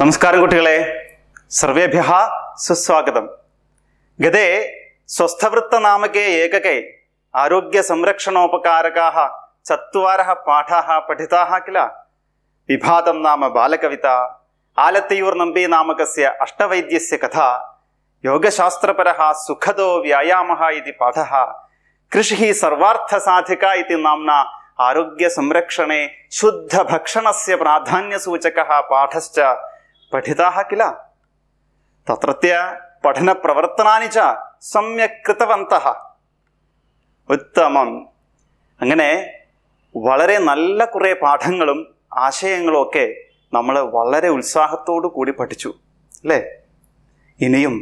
നമസ്കാരം കുട്ടികളെ സർവേഭ്യ സുസ്വാഗതം ഗതേ സ്വസ്ഥവൃത്തനാമകേ ഏകകേ ആരോഗ്യ സംരക്ഷണോപകാരകാ ചത്വാര പാഠാ പഠിതാ കില വിഭാതം നാമ ബാലകവിത ആലത്തിയൂർ നമ്പി നാമകസ്യ അഷ്ടവൈദ്യസ്യ കഥ യോഗശാസ്ത്രപര സുഖദോ വ്യായാമ ഇതി പാഠ കൃഷി സർവാർത്ഥസാധിക ഇതി നാംന ആരോഗ്യ സംരക്ഷണേ ശുദ്ധഭക്ഷണസ്യ പ്രാധാന്യസൂചക പാഠശ്ച പഠിതാഹ കില തത്രത്യ പഠനപ്രവർത്തനാനി ച സമ്യക് കൃതവന്ത ഉത്തമം അങ്ങനെ വളരെ നല്ല കുറേ പാഠങ്ങളും ആശയങ്ങളും ഒക്കെ നമ്മൾ വളരെ ഉത്സാഹത്തോടു കൂടി പഠിച്ചു അല്ലേ ഇനിയും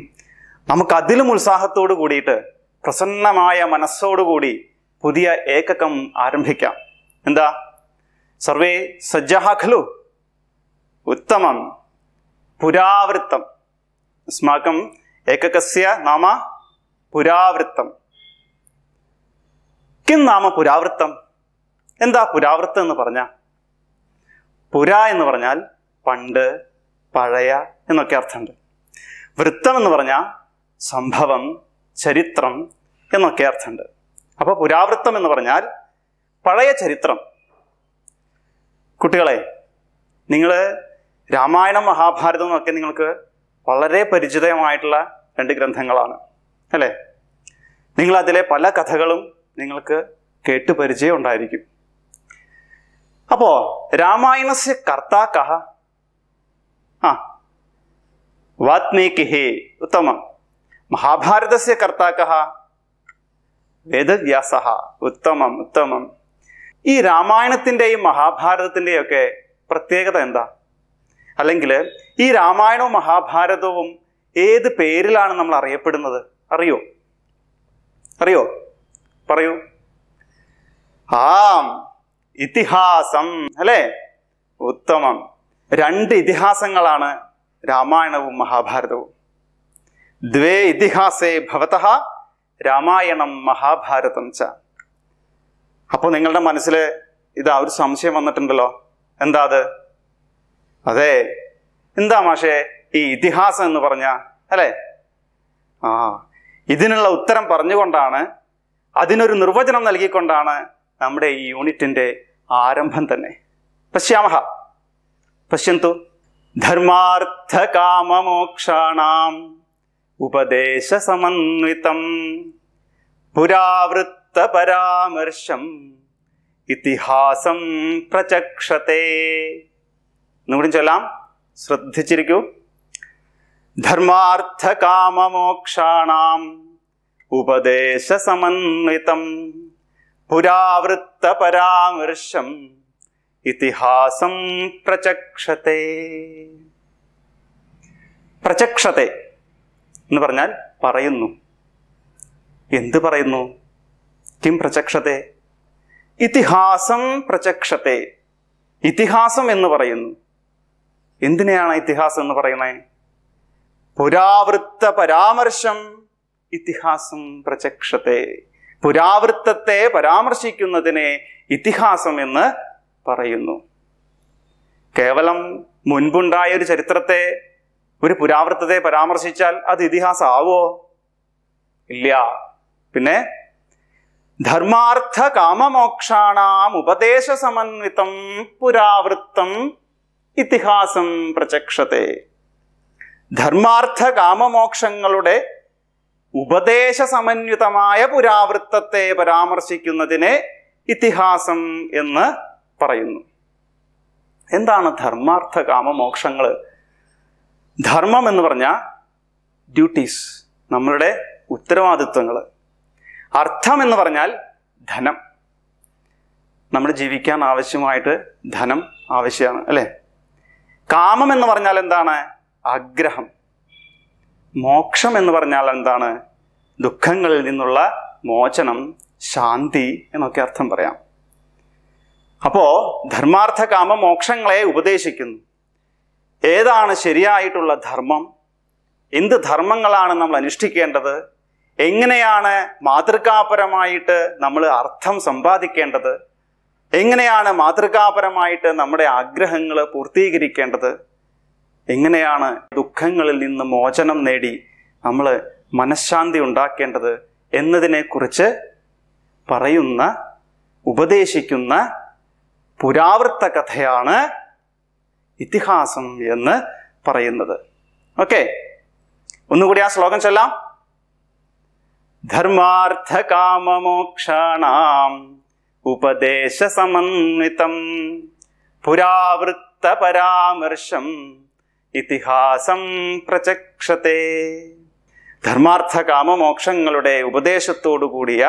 നമുക്കതിലും ഉത്സാഹത്തോടു കൂടിയിട്ട് പ്രസന്നമായ മനസ്സോടുകൂടി പുതിയ ഏകകം ആരംഭിക്കാം എന്താ സർവേ സജ്ജാ ഖലു ഉത്തമം പുരാവൃത്തം അസ്മാക്കം ഏകകസ്യ നാമ പുരാവൃത്തം കിം നാമ പുരാവൃത്തം എന്താ പുരാവൃത്തം എന്ന് പറഞ്ഞ പുര എന്ന് പറഞ്ഞാൽ പണ്ട് പഴയ എന്നൊക്കെ അർത്ഥമുണ്ട് വൃത്തം എന്ന് പറഞ്ഞാൽ സംഭവം ചരിത്രം എന്നൊക്കെ അർത്ഥമുണ്ട് അപ്പോൾ പുരാവൃത്തം എന്ന് പറഞ്ഞാൽ പഴയ ചരിത്രം കുട്ടികളെ നിങ്ങള് രാമായണം മഹാഭാരതം ഒക്കെ നിങ്ങൾക്ക് വളരെ പരിചിതമായിട്ടുള്ള രണ്ട് ഗ്രന്ഥങ്ങളാണ് അല്ലേ നിങ്ങൾ അതിലെ പല കഥകളും നിങ്ങൾക്ക് കേട്ട് പരിചയം ഉണ്ടായിരിക്കും അപ്പോ രാമായണസ്യ കർത്താക്ക ആ ഹേ ഉത്തമം മഹാഭാരതസ്യ കർത്താക്ക വേദവ്യാസ ഉത്തമം ഉത്തമം ഈ രാമായണത്തിൻ്റെയും മഹാഭാരതത്തിന്റെയും ഒക്കെ പ്രത്യേകത എന്താ അല്ലെങ്കിൽ ഈ രാമായണവും മഹാഭാരതവും ഏത് പേരിലാണ് നമ്മൾ അറിയപ്പെടുന്നത് അറിയോ അറിയോ പറയൂ ആം ഇതിഹാസം അല്ലേ ഉത്തമം രണ്ട് ഇതിഹാസങ്ങളാണ് രാമായണവും മഹാഭാരതവും ദ്വേ ഇതിഹാസേ ഭവത രാമായണം മഹാഭാരതം ച അപ്പോൾ നിങ്ങളുടെ മനസ്സിൽ ഇതാ ഒരു സംശയം വന്നിട്ടുണ്ടല്ലോ എന്താ അത് അതെ എന്താ മാഷേ ഈ ഇതിഹാസം എന്ന് പറഞ്ഞ അല്ലേ ആ ഇതിനുള്ള ഉത്തരം പറഞ്ഞുകൊണ്ടാണ് അതിനൊരു നിർവചനം നൽകിക്കൊണ്ടാണ് നമ്മുടെ ഈ യൂണിറ്റിന്റെ ആരംഭം തന്നെ പശ്യാമഹ പശ്യന്തു ധർമാർത്ഥ കാമമോക്ഷാണാം ഉപദേശസമന്വിതം പുരാവൃത്ത പരാമർശം ഇതിഹാസം പ്രചക്ഷത്തെ ഒന്നുകൂടി ചൊല്ലാം ശ്രദ്ധിച്ചിരിക്കൂ ധർമാർത്ഥ കാമമോക്ഷാണാം ഉപദേശ സമന്വിതം പുരാവൃത്ത പരാമർശം ഇതിഹാസം പ്രചക്ഷത്തെ പ്രചക്ഷത്തെ എന്ന് പറഞ്ഞാൽ പറയുന്നു എന്ത് പറയുന്നു കിം പ്രചക്ഷത്തെ ഇതിഹാസം പ്രചക്ഷത്തെ ഇതിഹാസം എന്ന് പറയുന്നു എന്തിനെയാണ് ഇതിഹാസം എന്ന് പറയുന്നത് പുരാവൃത്ത പരാമർശം ഇതിഹാസം പ്രചക്ഷത്തെ പുരാവൃത്തത്തെ പരാമർശിക്കുന്നതിനെ ഇതിഹാസം എന്ന് പറയുന്നു കേവലം മുൻപുണ്ടായ ഒരു ചരിത്രത്തെ ഒരു പുരാവൃത്തത്തെ പരാമർശിച്ചാൽ അത് ഇതിഹാസമാവോ ഇല്ല പിന്നെ ധർമാർത്ഥ കാമമോക്ഷാണാം ഉപദേശ സമന്വിതം പുരാവൃത്തം ഇതിഹാസം പ്രചക്ഷത്തെ ധർമാർത്ഥ കാമമോക്ഷങ്ങളുടെ ഉപദേശ സമന്വിതമായ പുരാവൃത്തത്തെ പരാമർശിക്കുന്നതിനെ ഇതിഹാസം എന്ന് പറയുന്നു എന്താണ് ധർമാർത്ഥ കാമമോക്ഷങ്ങൾ ധർമ്മം എന്ന് പറഞ്ഞാൽ ഡ്യൂട്ടീസ് നമ്മളുടെ ഉത്തരവാദിത്വങ്ങൾ അർത്ഥം എന്ന് പറഞ്ഞാൽ ധനം നമ്മൾ ജീവിക്കാൻ ആവശ്യമായിട്ട് ധനം ആവശ്യമാണ് അല്ലേ കാമം എന്ന് പറഞ്ഞാൽ എന്താണ് ആഗ്രഹം മോക്ഷം എന്ന് പറഞ്ഞാൽ എന്താണ് ദുഃഖങ്ങളിൽ നിന്നുള്ള മോചനം ശാന്തി എന്നൊക്കെ അർത്ഥം പറയാം അപ്പോൾ ധർമാർത്ഥ കാമ മോക്ഷങ്ങളെ ഉപദേശിക്കുന്നു ഏതാണ് ശരിയായിട്ടുള്ള ധർമ്മം എന്ത് ധർമ്മങ്ങളാണ് നമ്മൾ അനുഷ്ഠിക്കേണ്ടത് എങ്ങനെയാണ് മാതൃകാപരമായിട്ട് നമ്മൾ അർത്ഥം സമ്പാദിക്കേണ്ടത് എങ്ങനെയാണ് മാതൃകാപരമായിട്ട് നമ്മുടെ ആഗ്രഹങ്ങൾ പൂർത്തീകരിക്കേണ്ടത് എങ്ങനെയാണ് ദുഃഖങ്ങളിൽ നിന്ന് മോചനം നേടി നമ്മൾ മനഃശാന്തി ഉണ്ടാക്കേണ്ടത് എന്നതിനെക്കുറിച്ച് പറയുന്ന ഉപദേശിക്കുന്ന പുരാവൃത്ത കഥയാണ് ഇതിഹാസം എന്ന് പറയുന്നത് ഓക്കെ ഒന്നുകൂടി ആ ശ്ലോകം ചൊല്ലാം ധർമാർത്ഥ കാമമോക്ഷാണാം പുരാവൃത്ത പരാമർശം ഇതിഹാസം പ്രചക്ഷത്തെ ധർമാർത്ഥ കാമമോക്ഷങ്ങളുടെ ഉപദേശത്തോടു കൂടിയ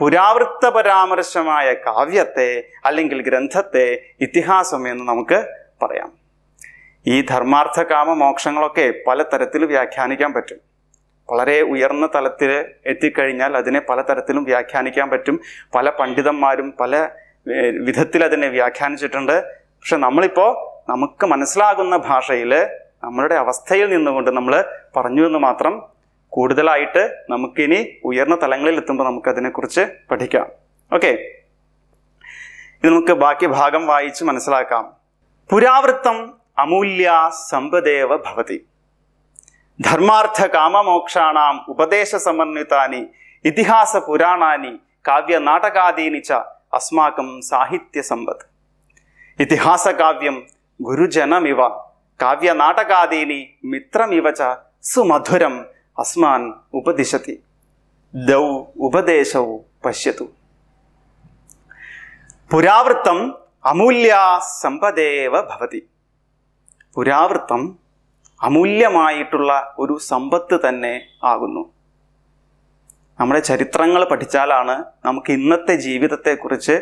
പുരാവൃത്ത പരാമർശമായ കാവ്യത്തെ അല്ലെങ്കിൽ ഗ്രന്ഥത്തെ ഇതിഹാസം എന്ന് നമുക്ക് പറയാം ഈ ധർമാർത്ഥ കാമ പലതരത്തിൽ വ്യാഖ്യാനിക്കാൻ പറ്റും വളരെ ഉയർന്ന തലത്തിൽ എത്തിക്കഴിഞ്ഞാൽ അതിനെ പലതരത്തിലും വ്യാഖ്യാനിക്കാൻ പറ്റും പല പണ്ഡിതന്മാരും പല വിധത്തിൽ അതിനെ വ്യാഖ്യാനിച്ചിട്ടുണ്ട് പക്ഷെ നമ്മളിപ്പോൾ നമുക്ക് മനസ്സിലാകുന്ന ഭാഷയിൽ നമ്മളുടെ അവസ്ഥയിൽ നിന്നുകൊണ്ട് നമ്മൾ പറഞ്ഞു എന്ന് മാത്രം കൂടുതലായിട്ട് നമുക്കിനി ഉയർന്ന തലങ്ങളിൽ എത്തുമ്പോൾ നമുക്കതിനെക്കുറിച്ച് പഠിക്കാം ഓക്കെ ഇത് നമുക്ക് ബാക്കി ഭാഗം വായിച്ച് മനസ്സിലാക്കാം പുരാവൃത്തം അമൂല്യ സമ്പദേവ ഭവതി ధర్మార్థ కామమోక్షాణం ఉపదేశ సమన్వితాన్ని ఇతిహాస పురాణాన్ని కావ్య నాటకాదీని చ అస్మాకం సాహిత్య సంవత్ ఇతిహాస కావ్యం గురుజనమివ కావ్య నాటకాదీని మిత్రమివ చ సుమధురం అస్మాన్ ఉపదిశతి దౌ ఉపదేశౌ పశ్యతు పురావృత్తం అమూల్యా సంపదేవ భవతి పురావృత్తం അമൂല്യമായിട്ടുള്ള ഒരു സമ്പത്ത് തന്നെ ആകുന്നു നമ്മുടെ ചരിത്രങ്ങൾ പഠിച്ചാലാണ് നമുക്ക് ഇന്നത്തെ ജീവിതത്തെക്കുറിച്ച്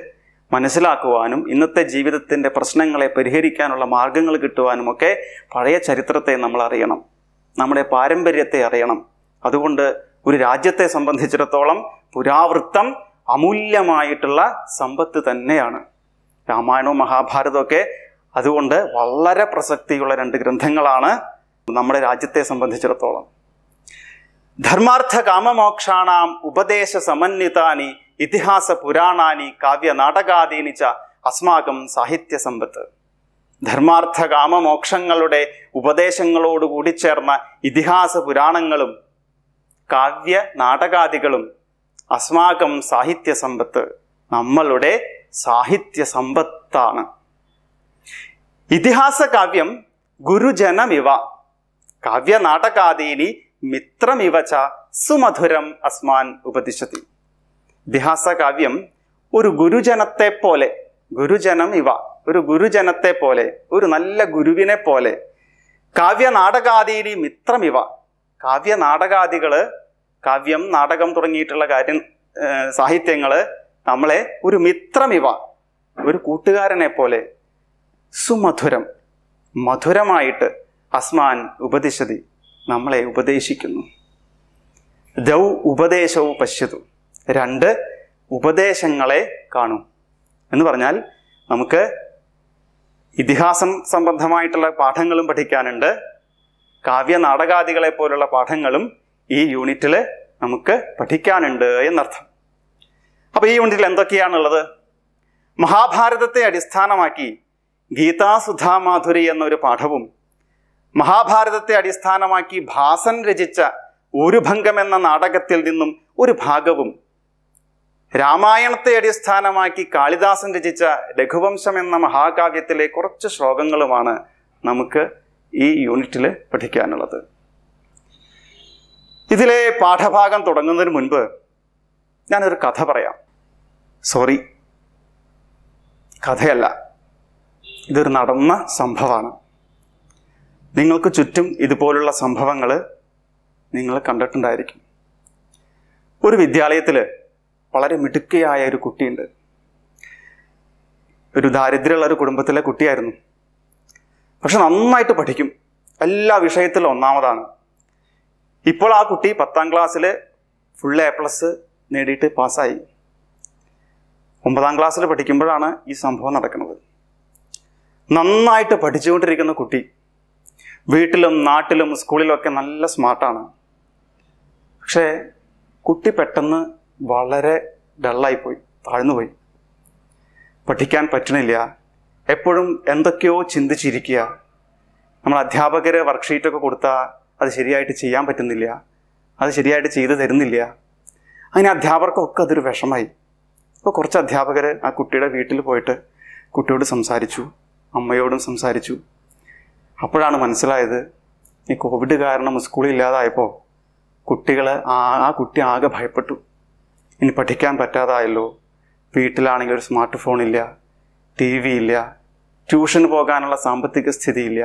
മനസ്സിലാക്കുവാനും ഇന്നത്തെ ജീവിതത്തിൻ്റെ പ്രശ്നങ്ങളെ പരിഹരിക്കാനുള്ള മാർഗങ്ങൾ കിട്ടുവാനും ഒക്കെ പഴയ ചരിത്രത്തെ നമ്മൾ അറിയണം നമ്മുടെ പാരമ്പര്യത്തെ അറിയണം അതുകൊണ്ട് ഒരു രാജ്യത്തെ സംബന്ധിച്ചിടത്തോളം പുരാവൃത്തം അമൂല്യമായിട്ടുള്ള സമ്പത്ത് തന്നെയാണ് രാമായണവും ഒക്കെ അതുകൊണ്ട് വളരെ പ്രസക്തിയുള്ള രണ്ട് ഗ്രന്ഥങ്ങളാണ് നമ്മുടെ രാജ്യത്തെ സംബന്ധിച്ചിടത്തോളം ധർമാർത്ഥ കാമമോക്ഷാണാം ഉപദേശ സമന്വിതാനി ഇതിഹാസ പുരാണാനി കാവ്യ നാടകാധീനിച്ച അസ്മാകം സാഹിത്യ സമ്പത്ത് ധർമാർത്ഥ കാമമോക്ഷങ്ങളുടെ ഉപദേശങ്ങളോട് കൂടി ചേർന്ന ഇതിഹാസ പുരാണങ്ങളും കാവ്യ നാടകാദികളും അസ്മാകം സാഹിത്യ സമ്പത്ത് നമ്മളുടെ സാഹിത്യ സമ്പത്താണ് ഇതിഹാസ കാവ്യം ഗുരുജനമിവ കാവ്യനാടകാദീനി മിത്രമിവച സുമധുരം അസ്മാൻ ഉപദിശതി ഇതിഹാസകാവ്യം ഒരു ഗുരുജനത്തെ പോലെ ഗുരുജനം ഇവ ഒരു ഗുരുജനത്തെ പോലെ ഒരു നല്ല ഗുരുവിനെ പോലെ കാവ്യനാടകാദീനി മിത്രമിവ കാവ്യനാടകാദികള് കാവ്യം നാടകം തുടങ്ങിയിട്ടുള്ള കാര്യം സാഹിത്യങ്ങള് നമ്മളെ ഒരു മിത്രമിവ ഒരു കൂട്ടുകാരനെ പോലെ സുമധുരം മധുരമായിട്ട് അസ്മാൻ ഉപദിശതി നമ്മളെ ഉപദേശിക്കുന്നു ദൗ ഉപദേശവും പശ്യതു രണ്ട് ഉപദേശങ്ങളെ കാണും എന്ന് പറഞ്ഞാൽ നമുക്ക് ഇതിഹാസം സംബന്ധമായിട്ടുള്ള പാഠങ്ങളും പഠിക്കാനുണ്ട് കാവ്യ നാടകാദികളെ പോലുള്ള പാഠങ്ങളും ഈ യൂണിറ്റിൽ നമുക്ക് പഠിക്കാനുണ്ട് എന്നർത്ഥം അപ്പോൾ ഈ യൂണിറ്റിൽ എന്തൊക്കെയാണുള്ളത് മഹാഭാരതത്തെ അടിസ്ഥാനമാക്കി ഗീതാസുധാമാധുരി എന്നൊരു പാഠവും മഹാഭാരതത്തെ അടിസ്ഥാനമാക്കി ഭാസൻ രചിച്ച ഒരു ഭംഗം എന്ന നാടകത്തിൽ നിന്നും ഒരു ഭാഗവും രാമായണത്തെ അടിസ്ഥാനമാക്കി കാളിദാസൻ രചിച്ച രഘുവംശം എന്ന മഹാകാവ്യത്തിലെ കുറച്ച് ശ്ലോകങ്ങളുമാണ് നമുക്ക് ഈ യൂണിറ്റിൽ പഠിക്കാനുള്ളത് ഇതിലെ പാഠഭാഗം തുടങ്ങുന്നതിന് മുൻപ് ഞാനൊരു കഥ പറയാം സോറി കഥയല്ല ഇതൊരു നടന്ന സംഭവമാണ് നിങ്ങൾക്ക് ചുറ്റും ഇതുപോലുള്ള സംഭവങ്ങൾ നിങ്ങൾ കണ്ടിട്ടുണ്ടായിരിക്കും ഒരു വിദ്യാലയത്തിൽ വളരെ മിടുക്കിയായ ഒരു കുട്ടിയുണ്ട് ഒരു ദാരിദ്ര്യമുള്ള ഒരു കുടുംബത്തിലെ കുട്ടിയായിരുന്നു പക്ഷെ നന്നായിട്ട് പഠിക്കും എല്ലാ വിഷയത്തിലും ഒന്നാമതാണ് ഇപ്പോൾ ആ കുട്ടി പത്താം ക്ലാസ്സിൽ ഫുൾ എ പ്ലസ് നേടിയിട്ട് പാസ്സായി ഒമ്പതാം ക്ലാസ്സിൽ പഠിക്കുമ്പോഴാണ് ഈ സംഭവം നടക്കുന്നത് നന്നായിട്ട് പഠിച്ചുകൊണ്ടിരിക്കുന്ന കുട്ടി വീട്ടിലും നാട്ടിലും സ്കൂളിലും ഒക്കെ നല്ല സ്മാർട്ടാണ് പക്ഷേ കുട്ടി പെട്ടെന്ന് വളരെ ഡള്ളായിപ്പോയി താഴ്ന്നുപോയി പഠിക്കാൻ പറ്റണില്ല എപ്പോഴും എന്തൊക്കെയോ ചിന്തിച്ചിരിക്കുക നമ്മൾ അധ്യാപകർ വർക്ക്ഷീറ്റൊക്കെ കൊടുത്താൽ അത് ശരിയായിട്ട് ചെയ്യാൻ പറ്റുന്നില്ല അത് ശരിയായിട്ട് ചെയ്തു തരുന്നില്ല അങ്ങനെ അധ്യാപകർക്കൊക്കെ അതൊരു വിഷമായി അപ്പോൾ കുറച്ച് അധ്യാപകർ ആ കുട്ടിയുടെ വീട്ടിൽ പോയിട്ട് കുട്ടിയോട് സംസാരിച്ചു അമ്മയോടും സംസാരിച്ചു അപ്പോഴാണ് മനസ്സിലായത് ഈ കോവിഡ് കാരണം സ്കൂളിൽ ഇല്ലാതായപ്പോൾ കുട്ടികൾ ആ ആ കുട്ടി ആകെ ഭയപ്പെട്ടു ഇനി പഠിക്കാൻ പറ്റാതായല്ലോ വീട്ടിലാണെങ്കിൽ ഒരു സ്മാർട്ട് ഇല്ല ടി വി ഇല്ല ട്യൂഷന് പോകാനുള്ള സാമ്പത്തിക സ്ഥിതിയില്ല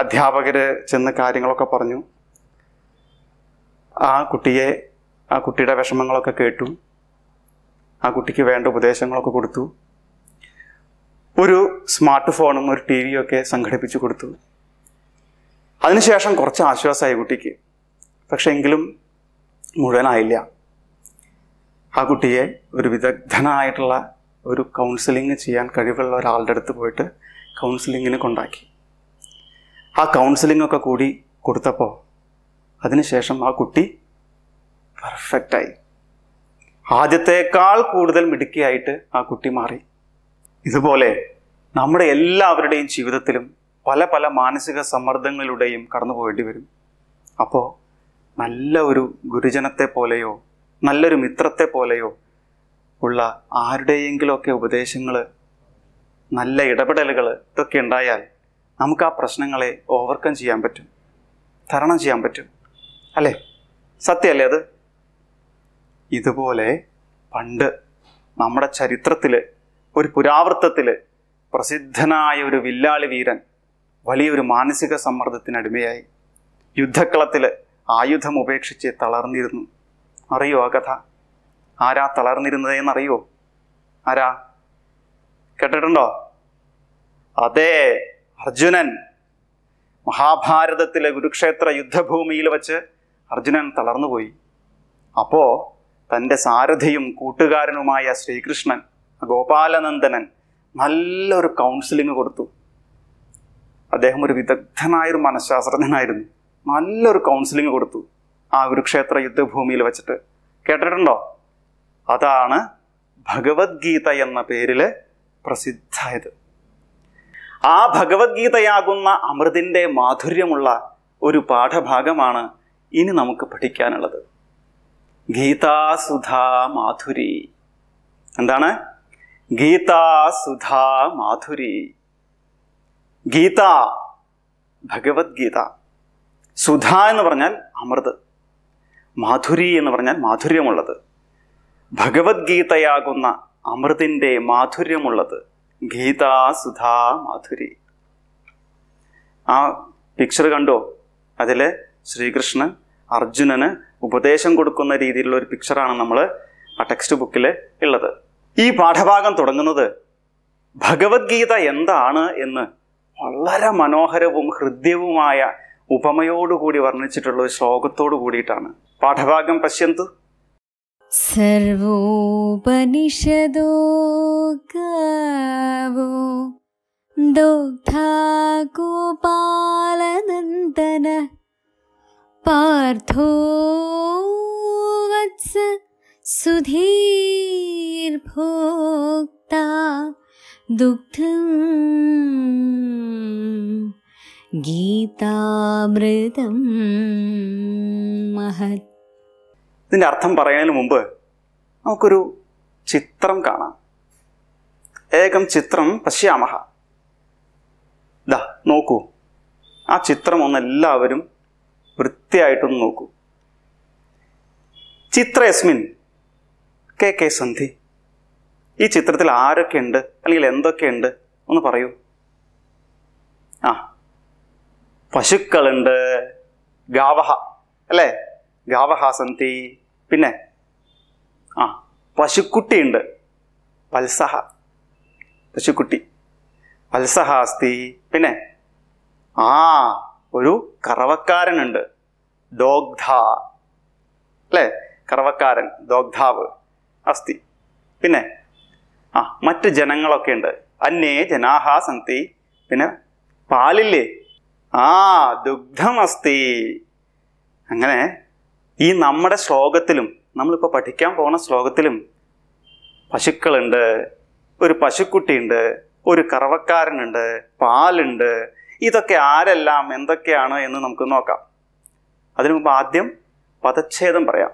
അധ്യാപകർ ചെന്ന് കാര്യങ്ങളൊക്കെ പറഞ്ഞു ആ കുട്ടിയെ ആ കുട്ടിയുടെ വിഷമങ്ങളൊക്കെ കേട്ടു ആ കുട്ടിക്ക് വേണ്ട ഉപദേശങ്ങളൊക്കെ കൊടുത്തു ഒരു സ്മാർട്ട് ഫോണും ഒരു ടി ഒക്കെ സംഘടിപ്പിച്ചു കൊടുത്തു അതിനുശേഷം കുറച്ച് ആശ്വാസമായി കുട്ടിക്ക് പക്ഷെ എങ്കിലും മുഴുവനായില്ല ആ കുട്ടിയെ ഒരു വിദഗ്ധനായിട്ടുള്ള ഒരു കൗൺസിലിംഗ് ചെയ്യാൻ കഴിവുള്ള ഒരാളുടെ അടുത്ത് പോയിട്ട് കൗൺസിലിങ്ങിന് കൊണ്ടാക്കി ആ കൗൺസിലിംഗ് ഒക്കെ കൂടി കൊടുത്തപ്പോൾ അതിനുശേഷം ആ കുട്ടി പെർഫെക്റ്റായി ആദ്യത്തേക്കാൾ കൂടുതൽ മിടുക്കിയായിട്ട് ആ കുട്ടി മാറി ഇതുപോലെ നമ്മുടെ എല്ലാവരുടെയും ജീവിതത്തിലും പല പല മാനസിക സമ്മർദ്ദങ്ങളിലൂടെയും കടന്നു പോകേണ്ടി വരും അപ്പോൾ നല്ല ഒരു ഗുരുജനത്തെ പോലെയോ നല്ലൊരു മിത്രത്തെ പോലെയോ ഉള്ള ആരുടെയെങ്കിലുമൊക്കെ ഉപദേശങ്ങൾ നല്ല ഇടപെടലുകൾ ഇതൊക്കെ ഉണ്ടായാൽ നമുക്ക് ആ പ്രശ്നങ്ങളെ ഓവർകം ചെയ്യാൻ പറ്റും തരണം ചെയ്യാൻ പറ്റും അല്ലേ സത്യമല്ലേ അത് ഇതുപോലെ പണ്ട് നമ്മുടെ ചരിത്രത്തിൽ ഒരു പുരാവൃത്തത്തിൽ പ്രസിദ്ധനായ ഒരു വില്ലാളി വീരൻ വലിയൊരു മാനസിക അടിമയായി യുദ്ധക്കളത്തിൽ ആയുധം ഉപേക്ഷിച്ച് തളർന്നിരുന്നു അറിയോ ആ കഥ ആരാ തളർന്നിരുന്നതെന്നറിയോ ആരാ കേട്ടിട്ടുണ്ടോ അതെ അർജുനൻ മഹാഭാരതത്തിലെ കുരുക്ഷേത്ര യുദ്ധഭൂമിയിൽ വച്ച് അർജുനൻ തളർന്നുപോയി അപ്പോൾ തൻ്റെ സാരഥിയും കൂട്ടുകാരനുമായ ശ്രീകൃഷ്ണൻ ഗോപാലനന്ദനൻ നല്ലൊരു കൗൺസിലിംഗ് കൊടുത്തു അദ്ദേഹം ഒരു വിദഗ്ധനായൊരു മനഃശാസ്ത്രജ്ഞനായിരുന്നു നല്ലൊരു കൗൺസിലിംഗ് കൊടുത്തു ആ ഒരു ക്ഷേത്ര യുദ്ധഭൂമിയിൽ വെച്ചിട്ട് കേട്ടിട്ടുണ്ടോ അതാണ് ഭഗവത്ഗീത എന്ന പേരിൽ പ്രസിദ്ധായത് ആ ഭഗവത്ഗീതയാകുന്ന അമൃതിൻ്റെ മാധുര്യമുള്ള ഒരു പാഠഭാഗമാണ് ഇനി നമുക്ക് പഠിക്കാനുള്ളത് ഗീതാസുധാ മാധുരി എന്താണ് ഗീതാസുധാ മാധുരി ഗീത ഭഗവത്ഗീത സുധ എന്ന് പറഞ്ഞാൽ അമൃത് മാധുരി എന്ന് പറഞ്ഞാൽ മാധുര്യമുള്ളത് ഭഗവത്ഗീതയാകുന്ന അമൃതിൻ്റെ മാധുര്യമുള്ളത് ഗീത സുധ മാധുരി ആ പിക്ചർ കണ്ടോ അതിൽ ശ്രീകൃഷ്ണൻ അർജുനന് ഉപദേശം കൊടുക്കുന്ന രീതിയിലുള്ള ഒരു പിക്ചറാണ് നമ്മൾ ആ ടെക്സ്റ്റ് ബുക്കിൽ ഉള്ളത് ഈ പാഠഭാഗം തുടങ്ങുന്നത് ഭഗവത്ഗീത എന്താണ് എന്ന് വളരെ മനോഹരവും ഹൃദ്യവുമായ ഉപമയോടുകൂടി വർണ്ണിച്ചിട്ടുള്ള ഒരു ശ്ലോകത്തോട് കൂടിയിട്ടാണ് പാഠഭാഗം പശ്യന്ത് സർവോപനിഷദോ ഗാവോ പാർത്ഥോ വത്സ दुग्धम् ഗീതാമൃതം മഹത് ഇതിൻ്റെ അർത്ഥം പറയുന്നതിന് മുമ്പ് നമുക്കൊരു ചിത്രം കാണാം ഏകം ചിത്രം പശ്യാമഹ ദാ നോക്കൂ ആ ചിത്രം ഒന്ന് എല്ലാവരും വൃത്തിയായിട്ടൊന്ന് നോക്കൂ ചിത്രയസ്മിൻ കെ കെ സന്ധി ഈ ചിത്രത്തിൽ ആരൊക്കെ ഉണ്ട് അല്ലെങ്കിൽ എന്തൊക്കെ ഉണ്ട് ഒന്ന് പറയൂ ആ പശുക്കളുണ്ട് ഗാവഹ അല്ലേ ഗാവഹ സന്തി പിന്നെ ആ പശുക്കുട്ടിയുണ്ട് പൽസഹ പശുക്കുട്ടി പൽസഹ പിന്നെ ആ ഒരു കറവക്കാരനുണ്ട് ദോഗ്ധ അല്ലേ കറവക്കാരൻ ദോഗ്ധാവ് അസ്തി പിന്നെ ആ മറ്റ് ജനങ്ങളൊക്കെ ഉണ്ട് അന്യേ ജനാഹാ സന്തി പിന്നെ പാലില്ലേ ആ ദുഗ്ധമസ്തി അങ്ങനെ ഈ നമ്മുടെ ശ്ലോകത്തിലും നമ്മളിപ്പോൾ പഠിക്കാൻ പോകുന്ന ശ്ലോകത്തിലും പശുക്കളുണ്ട് ഒരു പശുക്കുട്ടിയുണ്ട് ഒരു കറവക്കാരനുണ്ട് പാലുണ്ട് ഇതൊക്കെ ആരെല്ലാം എന്തൊക്കെയാണ് എന്ന് നമുക്ക് നോക്കാം അതിനു മുമ്പ് ആദ്യം പദച്ഛേദം പറയാം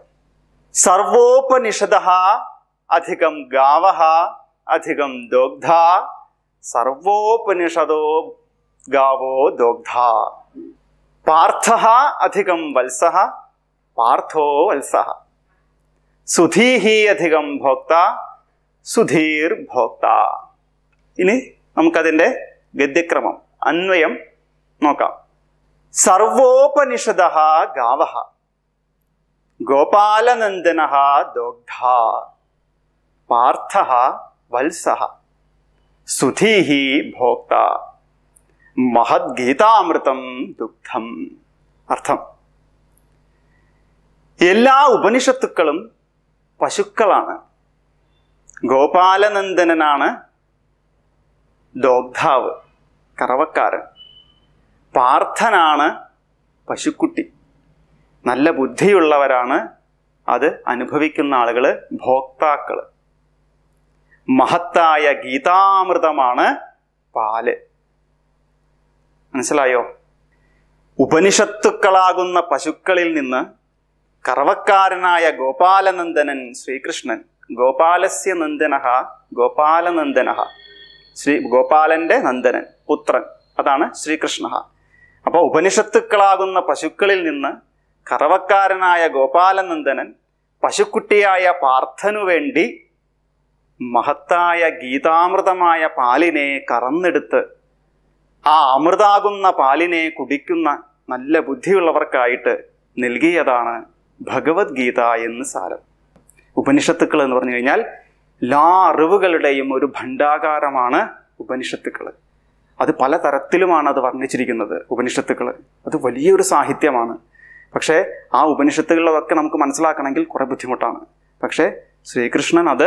സർവോപനിഷദ അധികം ഗാവഹ അധികം ദോഗ്ധ സർവോപനിഷദോ ഗാവോ ദോഗ്ധ പാർത്ഥ അധികം വത്സ പാർത്ഥോ വത്സ സുധീഹി അധികം ഭോക്ത സുധീർ ഭോക്ത ഇനി നമുക്കതിൻ്റെ ഗദ്യക്രമം അന്വയം നോക്കാം സർവോപനിഷദ ഗാവ ഗോപാലനന്ദന ദോഗ്ധ പാർത്ഥ വത്സഹ സുധീഹി ഭോക്ത മഹദ്ഗീതാമൃതം ദുഗ്ധം അർത്ഥം എല്ലാ ഉപനിഷത്തുക്കളും പശുക്കളാണ് ഗോപാലനന്ദനാണ് ദോഗ്ധാവ് കറവക്കാരൻ പാർത്ഥനാണ് പശുക്കുട്ടി നല്ല ബുദ്ധിയുള്ളവരാണ് അത് അനുഭവിക്കുന്ന ആളുകൾ ഭോക്താക്കള് മഹത്തായ ഗീതാമൃതമാണ് പാല് മനസ്സിലായോ ഉപനിഷത്തുക്കളാകുന്ന പശുക്കളിൽ നിന്ന് കർവക്കാരനായ ഗോപാലനന്ദനൻ ശ്രീകൃഷ്ണൻ ഗോപാലസ്യ നന്ദനഹ ഗോപാലനന്ദനഹ ശ്രീ ഗോപാലന്റെ നന്ദനൻ പുത്രൻ അതാണ് ശ്രീകൃഷ്ണ അപ്പോൾ ഉപനിഷത്തുക്കളാകുന്ന പശുക്കളിൽ നിന്ന് കറവക്കാരനായ ഗോപാലനന്ദനൻ പശുക്കുട്ടിയായ പാർത്ഥനു വേണ്ടി മഹത്തായ ഗീതാമൃതമായ പാലിനെ കറന്നെടുത്ത് ആ അമൃതാകുന്ന പാലിനെ കുടിക്കുന്ന നല്ല ബുദ്ധിയുള്ളവർക്കായിട്ട് നൽകിയതാണ് ഭഗവത്ഗീത എന്ന് സാരം ഉപനിഷത്തുക്കൾ എന്ന് പറഞ്ഞു കഴിഞ്ഞാൽ എല്ലാ അറിവുകളുടെയും ഒരു ഭണ്ഡാകാരമാണ് ഉപനിഷത്തുക്കൾ അത് പല തരത്തിലുമാണ് അത് വർണ്ണിച്ചിരിക്കുന്നത് ഉപനിഷത്തുക്കൾ അത് വലിയൊരു സാഹിത്യമാണ് പക്ഷേ ആ ഉപനിഷത്തുകളിലൊക്കെ നമുക്ക് മനസ്സിലാക്കണമെങ്കിൽ കുറേ ബുദ്ധിമുട്ടാണ് പക്ഷേ ശ്രീകൃഷ്ണൻ അത്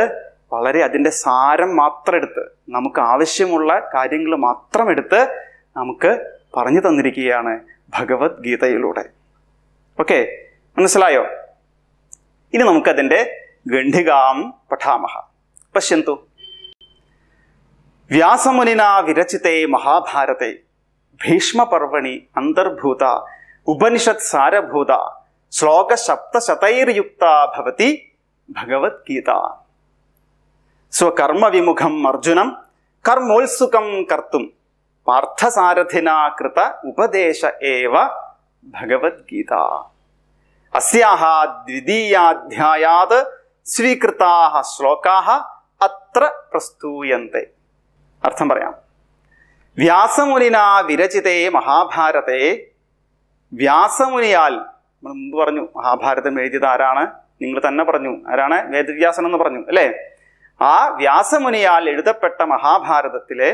വളരെ അതിൻ്റെ സാരം മാത്രം എടുത്ത് നമുക്ക് ആവശ്യമുള്ള കാര്യങ്ങൾ മാത്രം എടുത്ത് നമുക്ക് പറഞ്ഞു തന്നിരിക്കുകയാണ് ഭഗവത്ഗീതയിലൂടെ ഓക്കെ മനസ്സിലായോ ഇനി നമുക്കതിൻ്റെ ഗണ്ഠികാം പഠാമഹ പശ്യന്തു വ്യാസമുനിന വിരചിതേ മഹാഭാരതേ ഭീഷ്മപർവണി അന്തർഭൂത ഉപനിഷത് സാരഭൂത ശ്ലോകശബ്ദശതൈർയുക്ത ഭവതി ഭഗവത്ഗീത സ്വകർമ്മവിമുഖം അർജുനം കർമ്മോത്സുഖം കർത്തും പാർത്ഥസാരഥിനാകൃത ഉപദേശ ഏവ ഭഗവത്ഗീത അസ്യാഹ ദ്വിതീയാധ്യായാത് സ്വീകൃതാഹ ശ്ലോകാഹ അത്ര പ്രസ്തൂയന്തെ അർത്ഥം പറയാം വ്യാസമുനിന വിരചിതേ മഹാഭാരതെ വ്യാസമുനിയാൽ നമ്മൾ മുമ്പ് പറഞ്ഞു മഹാഭാരതം എഴുതിയത് ആരാണ് നിങ്ങൾ തന്നെ പറഞ്ഞു ആരാണ് വേദവ്യാസൻ എന്ന് പറഞ്ഞു അല്ലേ ആ വ്യാസമുനിയാൽ എഴുതപ്പെട്ട മഹാഭാരതത്തിലെ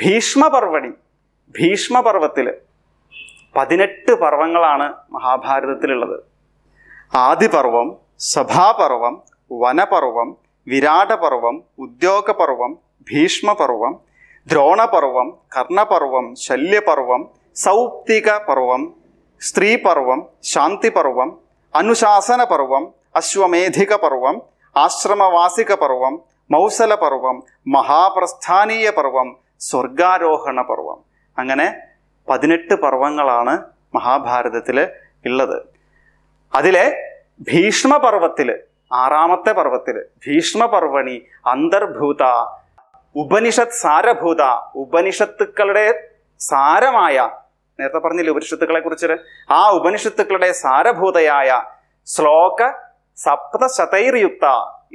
ഭീഷ്മപർവണി ഭീഷ്മപർവത്തിൽ പതിനെട്ട് പർവങ്ങളാണ് മഹാഭാരതത്തിലുള്ളത് ആദിപർവം സഭാപർവം വനപർവം വിരാടപർവം ഉദ്യോഗപർവം ഭീഷ്മപർവം ദ്രോണപർവം കർണപർവം ശല്യപർവം സൗപ്തിക പർവം സ്ത്രീപർവം ശാന്തിപർവം അനുശാസനപർവം അശ്വമേധിക പർവം ആശ്രമവാസിക പർവം മൗസല പർവം മഹാപ്രസ്ഥാനീയ പർവം സ്വർഗാരോഹണ പർവം അങ്ങനെ പതിനെട്ട് പർവങ്ങളാണ് മഹാഭാരതത്തിൽ ഉള്ളത് അതിലെ ഭീഷ്മപർവത്തിൽ ആറാമത്തെ പർവത്തിൽ ഭീഷ്മപർവണി അന്തർഭൂത ഉപനിഷത് സാരഭൂത ഉപനിഷത്തുക്കളുടെ സാരമായ നേരത്തെ പറഞ്ഞില്ലേ ഉപനിഷത്തുക്കളെ കുറിച്ച് ആ ഉപനിഷത്തുക്കളുടെ സാരഭൂതയായ ശ്ലോക സപ്തശതൈർയുക്ത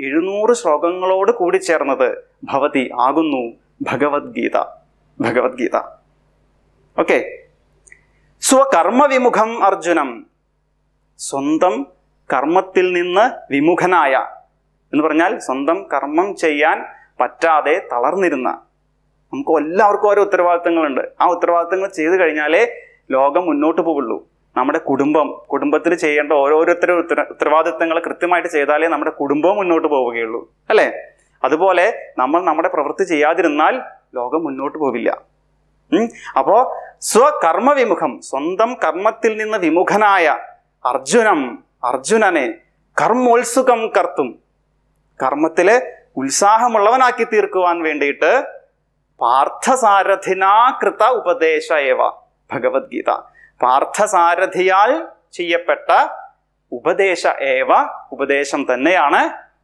എഴുന്നൂറ് ശ്ലോകങ്ങളോട് കൂടി ചേർന്നത് ഭവതി ആകുന്നു ഭഗവത്ഗീത ഭഗവത്ഗീത ഓക്കെ സ്വകർമ്മവിമുഖം അർജുനം സ്വന്തം കർമ്മത്തിൽ നിന്ന് വിമുഖനായ എന്ന് പറഞ്ഞാൽ സ്വന്തം കർമ്മം ചെയ്യാൻ പറ്റാതെ തളർന്നിരുന്ന നമുക്ക് എല്ലാവർക്കും ഓരോ ഉത്തരവാദിത്തങ്ങളുണ്ട് ആ ഉത്തരവാദിത്തങ്ങൾ ചെയ്തു കഴിഞ്ഞാലേ ലോകം മുന്നോട്ട് പോവുള്ളൂ നമ്മുടെ കുടുംബം കുടുംബത്തിൽ ചെയ്യേണ്ട ഓരോരുത്തരും ഉത്തര ഉത്തരവാദിത്തങ്ങൾ കൃത്യമായിട്ട് ചെയ്താലേ നമ്മുടെ കുടുംബവും മുന്നോട്ട് പോവുകയുള്ളൂ അല്ലേ അതുപോലെ നമ്മൾ നമ്മുടെ പ്രവൃത്തി ചെയ്യാതിരുന്നാൽ ലോകം മുന്നോട്ട് പോവില്ല അപ്പോ സ്വകർമ്മ വിമുഖം സ്വന്തം കർമ്മത്തിൽ നിന്ന് വിമുഖനായ അർജുനം അർജുനനെ കർമ്മോത്സുഖം കർത്തും കർമ്മത്തില് ഉത്സാഹമുള്ളവനാക്കി തീർക്കുവാൻ വേണ്ടിയിട്ട് പാർത്ഥസാരഥിനാകൃത ഉപദേശ ഏവ ഭഗവത്ഗീത പാർത്ഥസാരഥിയാൽ ചെയ്യപ്പെട്ട ഉപദേശ ഏവ ഉപദേശം തന്നെയാണ്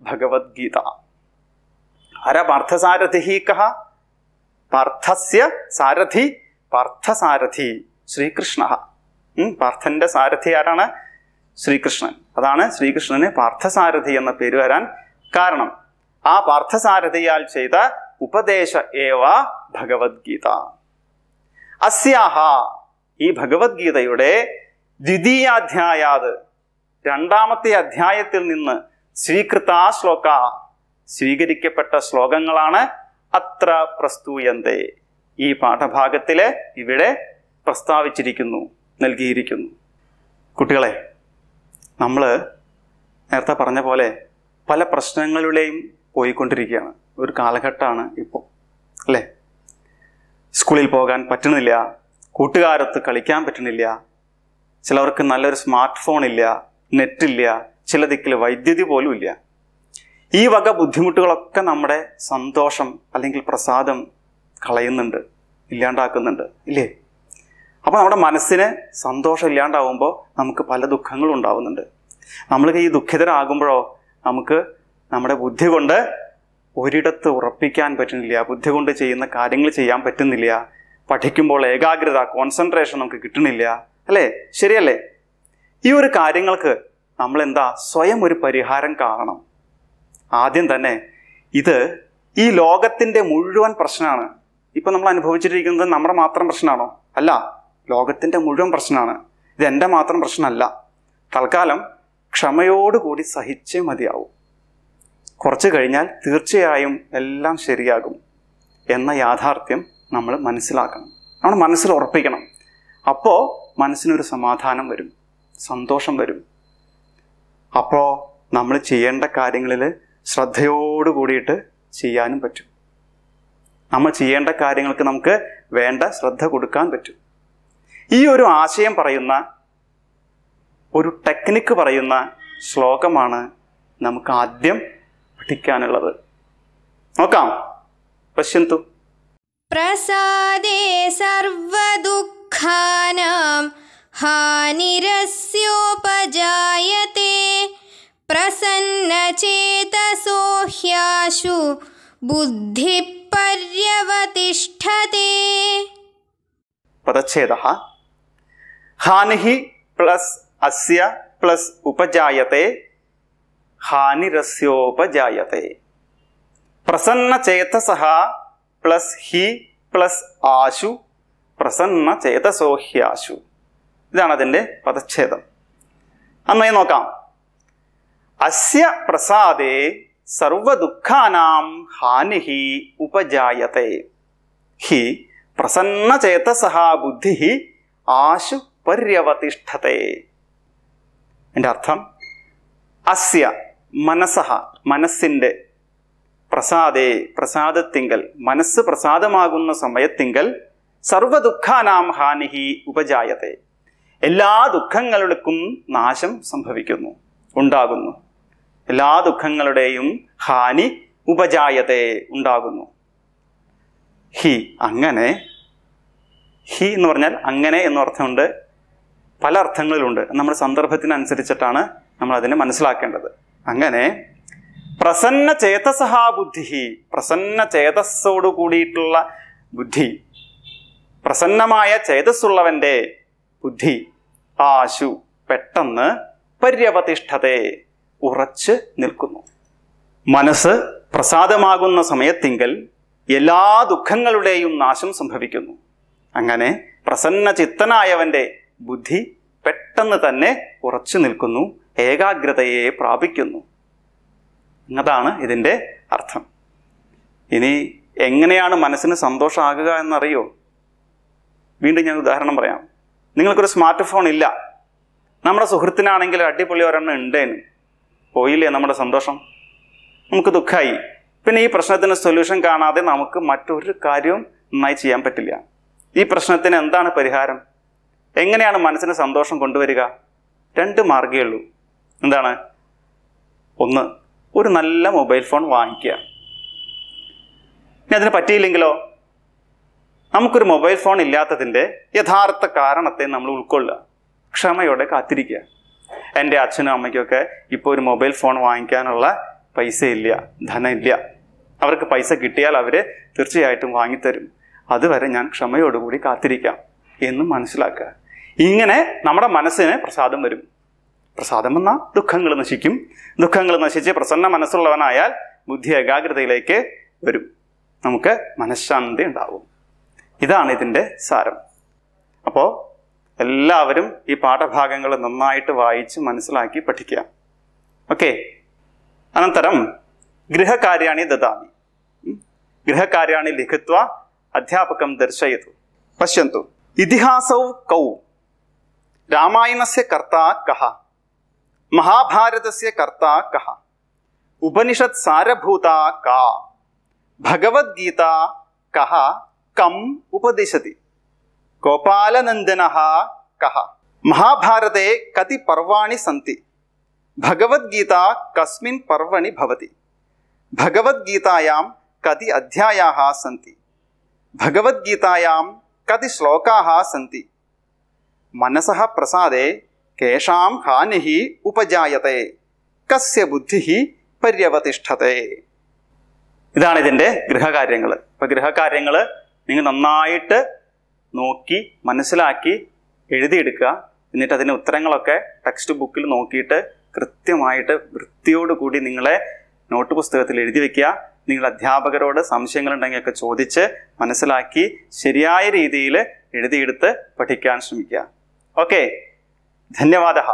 ഭഗവത്ഗീത അര പാർത്ഥസാരഥി കഹ പാർത്ഥസ്യ സാരഥി പാർത്ഥസാരഥി ശ്രീകൃഷ്ണ പാർത്ഥന്റെ സാരഥി ആരാണ് ശ്രീകൃഷ്ണൻ അതാണ് ശ്രീകൃഷ്ണന് പാർത്ഥസാരഥി എന്ന പേര് വരാൻ കാരണം ആ പാർത്ഥസാരഥിയാൽ ചെയ്ത ഉപദേശ ഏവ ഭഗവത്ഗീത അസ്യാഹ ഈ ഭഗവത്ഗീതയുടെ ദ്വിതീയാധ്യായാത് രണ്ടാമത്തെ അധ്യായത്തിൽ നിന്ന് സ്വീകൃതാ ശ്ലോക സ്വീകരിക്കപ്പെട്ട ശ്ലോകങ്ങളാണ് അത്ര പ്രസ്തൂയന്തേ ഈ പാഠഭാഗത്തിൽ ഇവിടെ പ്രസ്താവിച്ചിരിക്കുന്നു നൽകിയിരിക്കുന്നു കുട്ടികളെ നമ്മൾ നേരത്തെ പറഞ്ഞ പോലെ പല പ്രശ്നങ്ങളിലൂടെയും പോയിക്കൊണ്ടിരിക്കുകയാണ് ഒരു കാലഘട്ടമാണ് ഇപ്പോൾ അല്ലേ സ്കൂളിൽ പോകാൻ പറ്റുന്നില്ല കൂട്ടുകാരത്ത് കളിക്കാൻ പറ്റണില്ല ചിലവർക്ക് നല്ലൊരു സ്മാർട്ട് ഫോൺ ഇല്ല നെറ്റില്ല ചില ദിക്കിൽ വൈദ്യുതി പോലും ഇല്ല ഈ വക ബുദ്ധിമുട്ടുകളൊക്കെ നമ്മുടെ സന്തോഷം അല്ലെങ്കിൽ പ്രസാദം കളയുന്നുണ്ട് ഇല്ലാണ്ടാക്കുന്നുണ്ട് ഇല്ലേ അപ്പോൾ നമ്മുടെ മനസ്സിന് സന്തോഷം ഇല്ലാണ്ടാവുമ്പോൾ നമുക്ക് പല ദുഃഖങ്ങളും ഉണ്ടാവുന്നുണ്ട് നമ്മൾ ഈ ദുഃഖിതരാകുമ്പോഴോ നമുക്ക് നമ്മുടെ ബുദ്ധി കൊണ്ട് ഒരിടത്ത് ഉറപ്പിക്കാൻ പറ്റുന്നില്ല ബുദ്ധി കൊണ്ട് ചെയ്യുന്ന കാര്യങ്ങൾ ചെയ്യാൻ പറ്റുന്നില്ല പഠിക്കുമ്പോൾ ഏകാഗ്രത കോൺസെൻട്രേഷൻ നമുക്ക് കിട്ടണില്ല അല്ലേ ശരിയല്ലേ ഈ ഒരു കാര്യങ്ങൾക്ക് നമ്മൾ എന്താ സ്വയം ഒരു പരിഹാരം കാണണം ആദ്യം തന്നെ ഇത് ഈ ലോകത്തിൻ്റെ മുഴുവൻ പ്രശ്നമാണ് ഇപ്പം നമ്മൾ അനുഭവിച്ചിരിക്കുന്നത് നമ്മുടെ മാത്രം പ്രശ്നമാണോ അല്ല ലോകത്തിൻ്റെ മുഴുവൻ പ്രശ്നമാണ് ഇത് എൻ്റെ മാത്രം പ്രശ്നമല്ല തൽക്കാലം ക്ഷമയോടുകൂടി സഹിച്ചേ മതിയാവും കുറച്ച് കഴിഞ്ഞാൽ തീർച്ചയായും എല്ലാം ശരിയാകും എന്ന യാഥാർത്ഥ്യം നമ്മൾ മനസ്സിലാക്കണം നമ്മൾ മനസ്സിൽ ഉറപ്പിക്കണം അപ്പോൾ മനസ്സിനൊരു സമാധാനം വരും സന്തോഷം വരും അപ്പോൾ നമ്മൾ ചെയ്യേണ്ട കാര്യങ്ങളിൽ ശ്രദ്ധയോട് കൂടിയിട്ട് ചെയ്യാനും പറ്റും നമ്മൾ ചെയ്യേണ്ട കാര്യങ്ങൾക്ക് നമുക്ക് വേണ്ട ശ്രദ്ധ കൊടുക്കാൻ പറ്റും ഈ ഒരു ആശയം പറയുന്ന ഒരു ടെക്നിക്ക് പറയുന്ന ശ്ലോകമാണ് നമുക്ക് ആദ്യം പഠിക്കാനുള്ളത് നോക്കാം പശ്യന്തു प्रसादे सर्वदुःखानां हानिरस्योपजायते प्रसन्नचेतसो ह्यासु बुद्धिपर्यवतिष्ठति पदच्छेदः हानिः प्लस् अस्य प्लस् उपजायते हानिरस्योपजायते प्रसन्नचेतसः ప్లస్ హి ప్ലസ് ആശു പ്രസന്ന ചേതസോഹ്യാശു ഇതാണ് അതിൻ്റെ പദച്ഛേദം അന്നേ നോക്കാം അസ്യ പ്രസാദേ സർവദുഃഖാനാം ഹാനിഹി ഉപജായത്തെ ഹി പ്രസന്നചേതസഹ ബുദ്ധി ആശു പര്യവതിഷ്ഠത്തെ എൻ്റെ അർത്ഥം അസ്യ മനസ്സഹ മനസ്സിൻ്റെ പ്രസാദേ പ്രസാദത്തിങ്കൽ മനസ്സ് പ്രസാദമാകുന്ന സമയത്തിങ്കൽ സർവദുഃഖാനാം ഹാനിഹി ഉപജായത്തെ എല്ലാ ദുഃഖങ്ങൾക്കും നാശം സംഭവിക്കുന്നു ഉണ്ടാകുന്നു എല്ലാ ദുഃഖങ്ങളുടെയും ഹാനി ഉപജായത്തെ ഉണ്ടാകുന്നു ഹി അങ്ങനെ ഹി എന്ന് പറഞ്ഞാൽ അങ്ങനെ എന്ന അർത്ഥമുണ്ട് പല അർത്ഥങ്ങളിലുണ്ട് നമ്മുടെ സന്ദർഭത്തിനനുസരിച്ചിട്ടാണ് നമ്മൾ അതിനെ മനസ്സിലാക്കേണ്ടത് അങ്ങനെ പ്രസന്ന ചേതസഹാ ബുദ്ധി പ്രസന്ന ചേതസ്സോട് കൂടിയിട്ടുള്ള ബുദ്ധി പ്രസന്നമായ ചേതസ്സുള്ളവന്റെ ബുദ്ധി ആശു പെട്ടെന്ന് പര്യവതിഷ്ഠതയെ ഉറച്ച് നിൽക്കുന്നു മനസ്സ് പ്രസാദമാകുന്ന സമയത്തിങ്കൽ എല്ലാ ദുഃഖങ്ങളുടെയും നാശം സംഭവിക്കുന്നു അങ്ങനെ പ്രസന്ന ചിത്തനായവന്റെ ബുദ്ധി പെട്ടെന്ന് തന്നെ ഉറച്ചു നിൽക്കുന്നു ഏകാഗ്രതയെ പ്രാപിക്കുന്നു അതാണ് ഇതിൻ്റെ അർത്ഥം ഇനി എങ്ങനെയാണ് മനസ്സിന് സന്തോഷമാകുക എന്നറിയോ വീണ്ടും ഞാൻ ഉദാഹരണം പറയാം നിങ്ങൾക്കൊരു സ്മാർട്ട് ഫോൺ ഇല്ല നമ്മുടെ സുഹൃത്തിനാണെങ്കിൽ അടിപൊളി ഒരെണ്ണം ഉണ്ടേന് പോയില്ലേ നമ്മുടെ സന്തോഷം നമുക്ക് ദുഃഖമായി പിന്നെ ഈ പ്രശ്നത്തിന് സൊല്യൂഷൻ കാണാതെ നമുക്ക് മറ്റൊരു കാര്യവും നന്നായി ചെയ്യാൻ പറ്റില്ല ഈ പ്രശ്നത്തിന് എന്താണ് പരിഹാരം എങ്ങനെയാണ് മനസ്സിന് സന്തോഷം കൊണ്ടുവരിക രണ്ട് മാർഗമേ ഉള്ളൂ എന്താണ് ഒന്ന് ഒരു നല്ല മൊബൈൽ ഫോൺ വാങ്ങിക്കുക ഇനി അതിന് പറ്റിയില്ലെങ്കിലോ നമുക്കൊരു മൊബൈൽ ഫോൺ ഇല്ലാത്തതിൻ്റെ യഥാർത്ഥ കാരണത്തെ നമ്മൾ ഉൾക്കൊള്ളുക ക്ഷമയോടെ കാത്തിരിക്കുക എൻ്റെ അച്ഛനും അമ്മയ്ക്കൊക്കെ ഇപ്പോൾ ഒരു മൊബൈൽ ഫോൺ വാങ്ങിക്കാനുള്ള പൈസയില്ല ധനമില്ല അവർക്ക് പൈസ കിട്ടിയാൽ അവർ തീർച്ചയായിട്ടും വാങ്ങിത്തരും അതുവരെ ഞാൻ ക്ഷമയോടുകൂടി കാത്തിരിക്കാം എന്ന് മനസ്സിലാക്കുക ഇങ്ങനെ നമ്മുടെ മനസ്സിന് പ്രസാദം വരും പ്രസാദം എന്ന ദുഃഖങ്ങൾ നശിക്കും ദുഃഖങ്ങൾ നശിച്ച് പ്രസന്ന മനസ്സുള്ളവനായാൽ ബുദ്ധി ഏകാഗ്രതയിലേക്ക് വരും നമുക്ക് മനഃശാന്തി ഉണ്ടാവും ഇതാണ് ഇതിൻ്റെ സാരം അപ്പോൾ എല്ലാവരും ഈ പാഠഭാഗങ്ങൾ നന്നായിട്ട് വായിച്ച് മനസ്സിലാക്കി പഠിക്കുക ഓക്കെ അനന്തരം ഗൃഹകാര്യാണി ദദാമി ഗൃഹകാര്യാണി ലിഖിത്വ അധ്യാപകം ദർശയതു പശ്യന്തു ഇതിഹാസൗ കൗ രാമായണസ്യ കർത്താ കഹ महाभारतस्य कर्ता कः उपनिषत् सारभूता का भगवद्गीता कः कम् उपदिशति गोपालनन्दनः कः महाभारते कति पर्वाणि सन्ति भगवद्गीता कस्मिन् पर्वणि भवति भगवद्गीतायां कति अध्यायाः सन्ति भगवद्गीतायां कति श्लोकाः सन्ति मनसः प्रसादे കേഷാം ഹാനിഹി ഉപജായത്തെ കസ്യ ബുദ്ധിഹി പര്യവതിഷ്ഠത്തെ ഇതാണ് ഇതിൻ്റെ ഗൃഹകാര്യങ്ങൾ അപ്പൊ ഗൃഹകാര്യങ്ങൾ നിങ്ങൾ നന്നായിട്ട് നോക്കി മനസ്സിലാക്കി എഴുതിയെടുക്കുക എന്നിട്ട് അതിൻ്റെ ഉത്തരങ്ങളൊക്കെ ടെക്സ്റ്റ് ബുക്കിൽ നോക്കിയിട്ട് കൃത്യമായിട്ട് വൃത്തിയോടുകൂടി നിങ്ങളെ നോട്ട് പുസ്തകത്തിൽ എഴുതി വയ്ക്കുക നിങ്ങൾ അധ്യാപകരോട് ഒക്കെ ചോദിച്ച് മനസ്സിലാക്കി ശരിയായ രീതിയിൽ എഴുതിയെടുത്ത് പഠിക്കാൻ ശ്രമിക്കുക ഓക്കെ धन्यवादः